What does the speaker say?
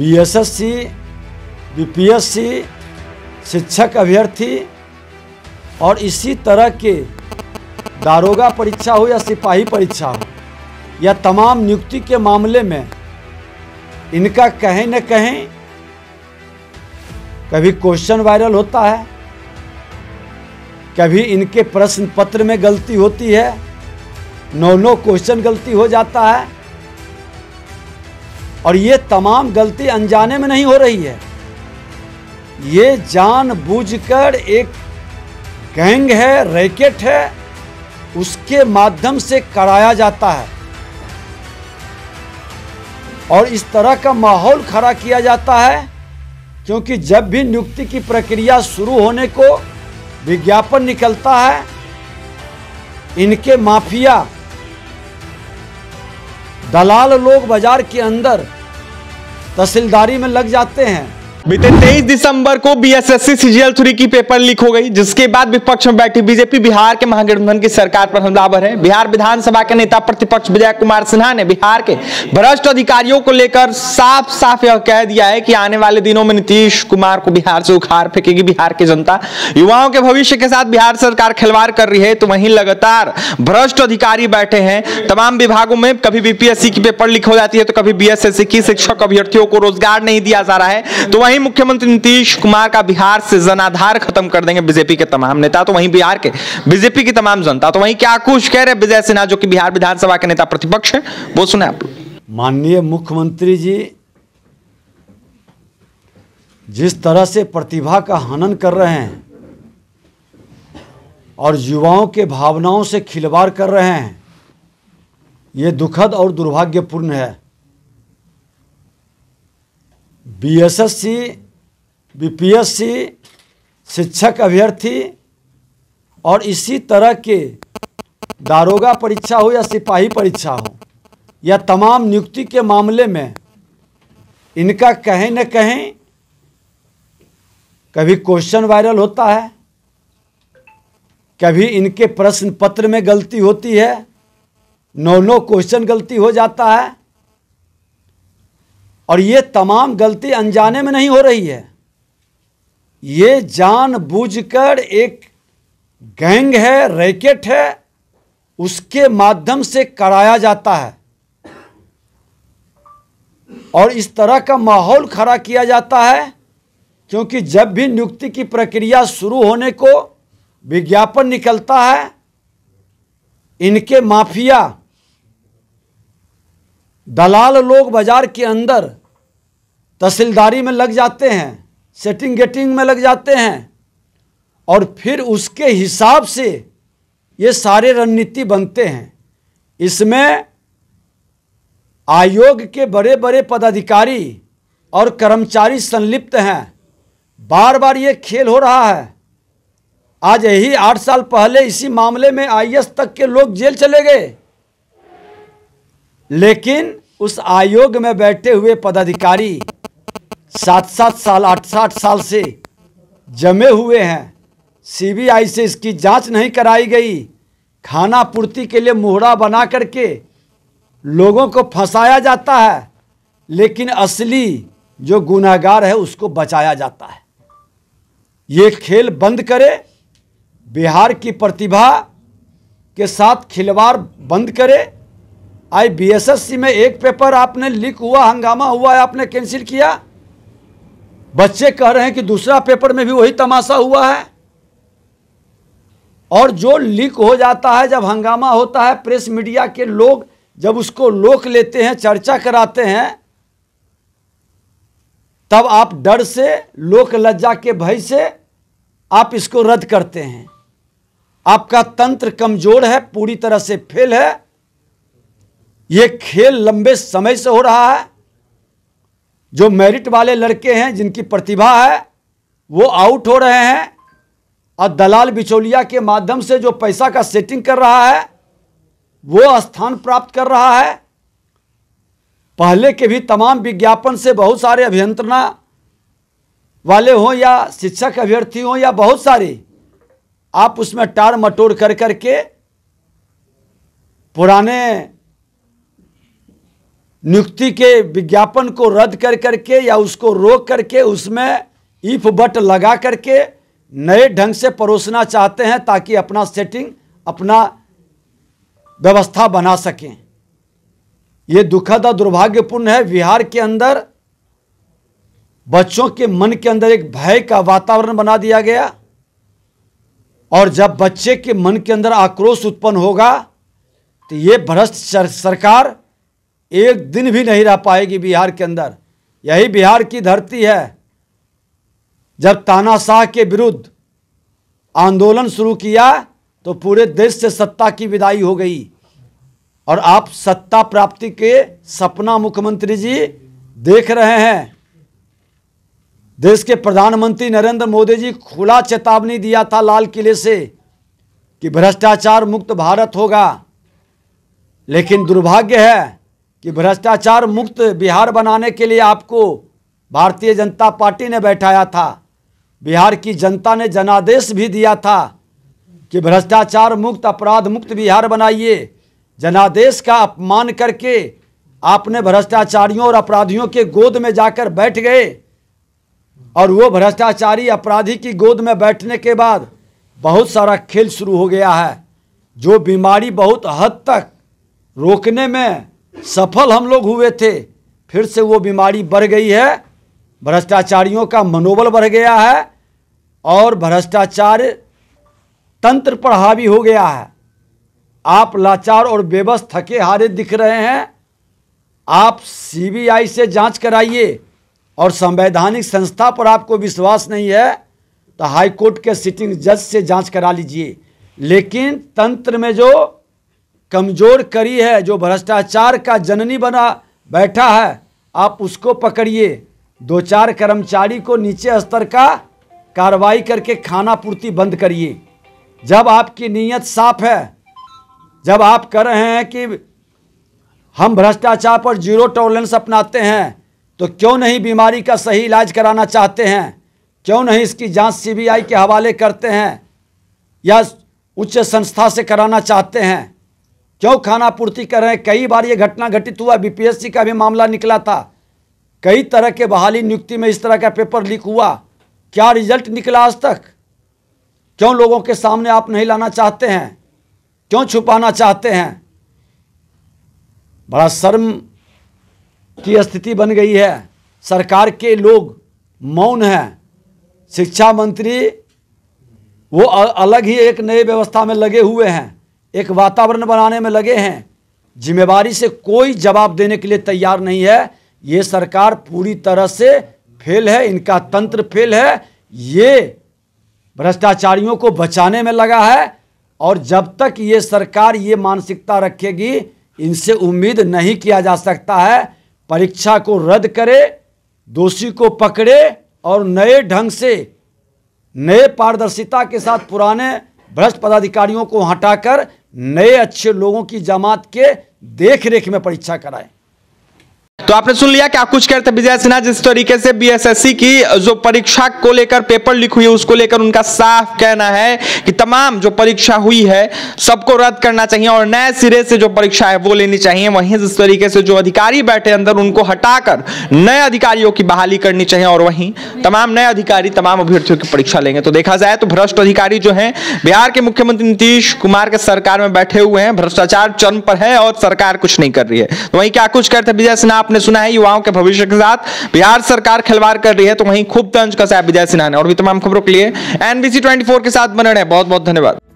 BSSC, BPSC, शिक्षक अभ्यर्थी और इसी तरह के दारोगा परीक्षा हो या सिपाही परीक्षा हो या तमाम नियुक्ति के मामले में इनका कहीं न कहीं कभी क्वेश्चन वायरल होता है कभी इनके प्रश्न पत्र में गलती होती है नौ नौ क्वेश्चन गलती हो जाता है और ये तमाम गलती अनजाने में नहीं हो रही है ये जानबूझकर एक गैंग है रैकेट है उसके माध्यम से कराया जाता है और इस तरह का माहौल खड़ा किया जाता है क्योंकि जब भी नियुक्ति की प्रक्रिया शुरू होने को विज्ञापन निकलता है इनके माफिया दलाल लोग बाजार के अंदर तहसीलदारी में लग जाते हैं बीते 23 दिसंबर को बीएसएससी सीजीएल थ्री की पेपर लीक हो गई जिसके बाद विपक्ष में बैठी बीजेपी बिहार के महागठबंधन की सरकार पर हमलावर है बिहार विधानसभा के नेता प्रतिपक्ष विजय कुमार सिन्हा ने बिहार के भ्रष्ट अधिकारियों को लेकर साफ साफ यह कह दिया है कि आने वाले दिनों में नीतीश कुमार को बिहार से उखाड़ फेंकेगी बिहार की जनता युवाओं के भविष्य के साथ बिहार सरकार खिलवाड़ कर रही है तो वही लगातार भ्रष्ट अधिकारी बैठे हैं तमाम विभागों में कभी बीपीएससी की पेपर लीक हो जाती है तो कभी बी की शिक्षक अभ्यर्थियों को रोजगार नहीं दिया जा रहा है तो वहीं मुख्यमंत्री नीतीश कुमार का बिहार से जनाधार खत्म कर देंगे बीजेपी के तमाम नेता तो वहीं बिहार के बीजेपी की तमाम जनता तो वहीं क्या कुछ कह रहे विजय सिन्हा जो कि बिहार विधानसभा के नेता प्रतिपक्ष है वो सुने आप माननीय मुख्यमंत्री जी जिस तरह से प्रतिभा का हनन कर रहे हैं और युवाओं के भावनाओं से खिलवाड़ कर रहे हैं ये दुखद और दुर्भाग्यपूर्ण है बीएसएससी, बीपीएससी, शिक्षक अभ्यर्थी और इसी तरह के दारोगा परीक्षा हो या सिपाही परीक्षा हो या तमाम नियुक्ति के मामले में इनका कहीं न कहीं कभी क्वेश्चन वायरल होता है कभी इनके प्रश्न पत्र में गलती होती है नौ नौ क्वेश्चन गलती हो जाता है और ये तमाम गलती अनजाने में नहीं हो रही है ये जानबूझकर एक गैंग है रैकेट है उसके माध्यम से कराया जाता है और इस तरह का माहौल खड़ा किया जाता है क्योंकि जब भी नियुक्ति की प्रक्रिया शुरू होने को विज्ञापन निकलता है इनके माफिया दलाल लोग बाजार के अंदर तहसीलदारी में लग जाते हैं सेटिंग गेटिंग में लग जाते हैं और फिर उसके हिसाब से ये सारे रणनीति बनते हैं इसमें आयोग के बड़े बड़े पदाधिकारी और कर्मचारी संलिप्त हैं बार बार ये खेल हो रहा है आज यही आठ साल पहले इसी मामले में आई तक के लोग जेल चले गए लेकिन उस आयोग में बैठे हुए पदाधिकारी सात सात साल आठ साठ साल से जमे हुए हैं सीबीआई से इसकी जांच नहीं कराई गई खाना पूर्ति के लिए मुहरा बना करके लोगों को फंसाया जाता है लेकिन असली जो गुनाहगार है उसको बचाया जाता है ये खेल बंद करे बिहार की प्रतिभा के साथ खिलवाड़ बंद करे I B S S C में एक पेपर आपने लीक हुआ हंगामा हुआ है आपने कैंसिल किया बच्चे कह रहे हैं कि दूसरा पेपर में भी वही तमाशा हुआ है और जो लीक हो जाता है जब हंगामा होता है प्रेस मीडिया के लोग जब उसको लोक लेते हैं चर्चा कराते हैं तब आप डर से लोक लज्जा के भय से आप इसको रद्द करते हैं आपका तंत्र कमजोर है पूरी तरह से फेल है ये खेल लंबे समय से हो रहा है जो मेरिट वाले लड़के हैं जिनकी प्रतिभा है वो आउट हो रहे हैं और दलाल बिचौलिया के माध्यम से जो पैसा का सेटिंग कर रहा है वो स्थान प्राप्त कर रहा है पहले के भी तमाम विज्ञापन से बहुत सारे अभियंत्रणा वाले हों या शिक्षक अभ्यर्थी हों या बहुत सारे आप उसमें टार मटोर कर करके पुराने नियुक्ति के विज्ञापन को रद्द कर करके या उसको रोक करके उसमें इफ बट लगा करके नए ढंग से परोसना चाहते हैं ताकि अपना सेटिंग अपना व्यवस्था बना सकें ये दुखद और दुर्भाग्यपूर्ण है बिहार के अंदर बच्चों के मन के अंदर एक भय का वातावरण बना दिया गया और जब बच्चे के मन के अंदर आक्रोश उत्पन्न होगा तो ये भ्रष्ट सरकार एक दिन भी नहीं रह पाएगी बिहार के अंदर यही बिहार की धरती है जब तानाशाह के विरुद्ध आंदोलन शुरू किया तो पूरे देश से सत्ता की विदाई हो गई और आप सत्ता प्राप्ति के सपना मुख्यमंत्री जी देख रहे हैं देश के प्रधानमंत्री नरेंद्र मोदी जी खुला चेतावनी दिया था लाल किले से कि भ्रष्टाचार मुक्त भारत होगा लेकिन दुर्भाग्य है कि भ्रष्टाचार मुक्त बिहार बनाने के लिए आपको भारतीय जनता पार्टी ने बैठाया था बिहार की जनता ने जनादेश भी दिया था कि भ्रष्टाचार मुक्त अपराध मुक्त बिहार बनाइए जनादेश का अपमान करके आपने भ्रष्टाचारियों और अपराधियों के गोद में जाकर बैठ गए और वो भ्रष्टाचारी अपराधी की गोद में बैठने के बाद बहुत सारा खेल शुरू हो गया है जो बीमारी बहुत हद तक रोकने में सफल हम लोग हुए थे फिर से वो बीमारी बढ़ गई है भ्रष्टाचारियों का मनोबल बढ़ गया है और भ्रष्टाचार तंत्र पर हावी हो गया है आप लाचार और बेबस थके हारे दिख रहे हैं आप सीबीआई से जांच कराइए और संवैधानिक संस्था पर आपको विश्वास नहीं है तो हाईकोर्ट के सिटिंग जज से जांच करा लीजिए लेकिन तंत्र में जो कमज़ोर करी है जो भ्रष्टाचार का जननी बना बैठा है आप उसको पकड़िए दो चार कर्मचारी को नीचे स्तर का कार्रवाई करके खाना पूर्ति बंद करिए जब आपकी नीयत साफ है जब आप कह रहे हैं कि हम भ्रष्टाचार पर जीरो टॉलरेंस अपनाते हैं तो क्यों नहीं बीमारी का सही इलाज कराना चाहते हैं क्यों नहीं इसकी जांच सीबीआई के हवाले करते हैं या उच्च संस्था से कराना चाहते हैं क्यों खाना पूर्ति कर रहे हैं कई बार ये घटना घटित हुआ बीपीएससी का भी मामला निकला था कई तरह के बहाली नियुक्ति में इस तरह का पेपर लीक हुआ क्या रिजल्ट निकला आज तक क्यों लोगों के सामने आप नहीं लाना चाहते हैं क्यों छुपाना चाहते हैं बड़ा शर्म की स्थिति बन गई है सरकार के लोग मौन हैं शिक्षा मंत्री वो अलग ही एक नए व्यवस्था में लगे हुए हैं एक वातावरण बनाने में लगे हैं जिम्मेवारी से कोई जवाब देने के लिए तैयार नहीं है ये सरकार पूरी तरह से फेल है इनका तंत्र फेल है ये भ्रष्टाचारियों को बचाने में लगा है और जब तक ये सरकार ये मानसिकता रखेगी इनसे उम्मीद नहीं किया जा सकता है परीक्षा को रद्द करे दोषी को पकड़े और नए ढंग से नए पारदर्शिता के साथ पुराने भ्रष्ट पदाधिकारियों को हटाकर नए अच्छे लोगों की जमात के देख रेख में परीक्षा कराएं तो आपने सुन लिया क्या कुछ कहते विजय सिन्हा जिस तरीके से बीएसएससी की जो परीक्षा को लेकर पेपर लीक हुई उसको लेकर उनका साफ कहना है कि तमाम जो परीक्षा हुई है सबको रद्द करना चाहिए और नए सिरे से जो परीक्षा है वो लेनी चाहिए वहीं जिस तरीके से जो अधिकारी बैठे अंदर उनको हटाकर नए अधिकारियों की बहाली करनी चाहिए और वहीं तमाम नए अधिकारी तमाम अभ्यर्थियों की परीक्षा लेंगे तो देखा जाए तो भ्रष्ट अधिकारी जो है बिहार के मुख्यमंत्री नीतीश कुमार के सरकार में बैठे हुए हैं भ्रष्टाचार चरम पर है और सरकार कुछ नहीं कर रही है वही तो वहीं क्या कुछ कहते विजय सिन्हा आपने सुना है युवाओं के भविष्य के साथ बिहार सरकार खिलवाड़ कर रही है तो वहीं खूब तंज कसा है विजय सिन्हा ने और भी तमाम खबरों के लिए एनबीसी ट्वेंटी के साथ बने रहे बहुत बहुत धन्यवाद